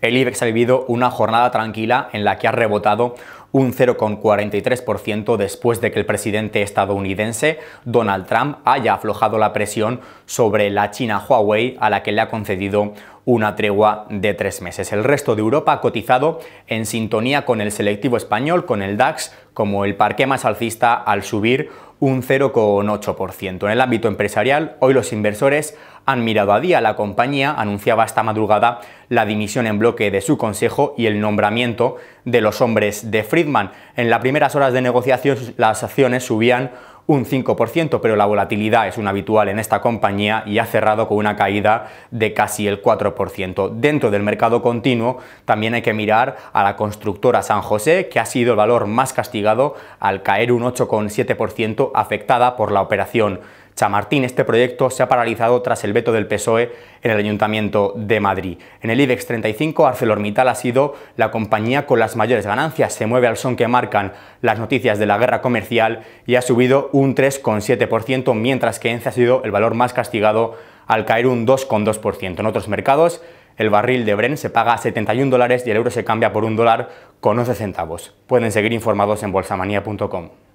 El IBEX ha vivido una jornada tranquila en la que ha rebotado un 0,43% después de que el presidente estadounidense Donald Trump haya aflojado la presión sobre la China Huawei a la que le ha concedido una tregua de tres meses. El resto de Europa ha cotizado en sintonía con el selectivo español, con el DAX, como el parque más alcista al subir un 0,8%. En el ámbito empresarial, hoy los inversores han mirado a día. La compañía anunciaba esta madrugada la dimisión en bloque de su consejo y el nombramiento de los hombres de en las primeras horas de negociación las acciones subían un 5%, pero la volatilidad es una habitual en esta compañía y ha cerrado con una caída de casi el 4%. Dentro del mercado continuo también hay que mirar a la constructora San José, que ha sido el valor más castigado al caer un 8,7% afectada por la operación San Martín. Este proyecto se ha paralizado tras el veto del PSOE en el Ayuntamiento de Madrid. En el IBEX 35, ArcelorMittal ha sido la compañía con las mayores ganancias. Se mueve al son que marcan las noticias de la guerra comercial y ha subido un 3,7%, mientras que ENCE ha sido el valor más castigado al caer un 2,2%. En otros mercados, el barril de Bren se paga 71 dólares y el euro se cambia por un dólar con 11 centavos. Pueden seguir informados en bolsamanía.com.